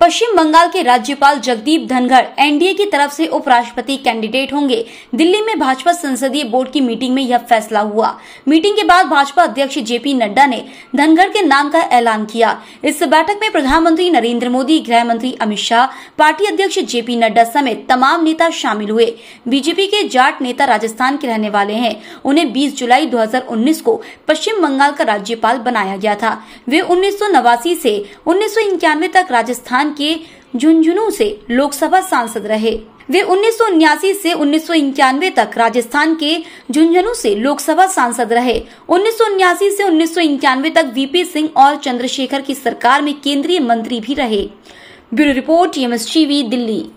पश्चिम बंगाल के राज्यपाल जगदीप धनखड़ एनडीए की तरफ से उपराष्ट्रपति कैंडिडेट होंगे दिल्ली में भाजपा संसदीय बोर्ड की मीटिंग में यह फैसला हुआ मीटिंग के बाद भाजपा अध्यक्ष जेपी नड्डा ने धनखड़ के नाम का ऐलान किया इस बैठक में प्रधानमंत्री नरेंद्र मोदी गृह मंत्री अमित शाह पार्टी अध्यक्ष जेपी नड्डा समेत तमाम नेता शामिल हुए बीजेपी के जाट नेता राजस्थान के रहने वाले हैं उन्हें बीस जुलाई 2019 को पश्चिम बंगाल का राज्यपाल बनाया गया था वे उन्नीस से उन्नीस तक राजस्थान राजस्थान के झुंझुनू से लोकसभा सांसद रहे वे उन्नीस से उन्नीस तक राजस्थान के झुंझुनू से लोकसभा सांसद रहे उन्नीस से उन्नीस तक वीपी सिंह और चंद्रशेखर की सरकार में केंद्रीय मंत्री भी रहे ब्यूरो रिपोर्ट टीवी दिल्ली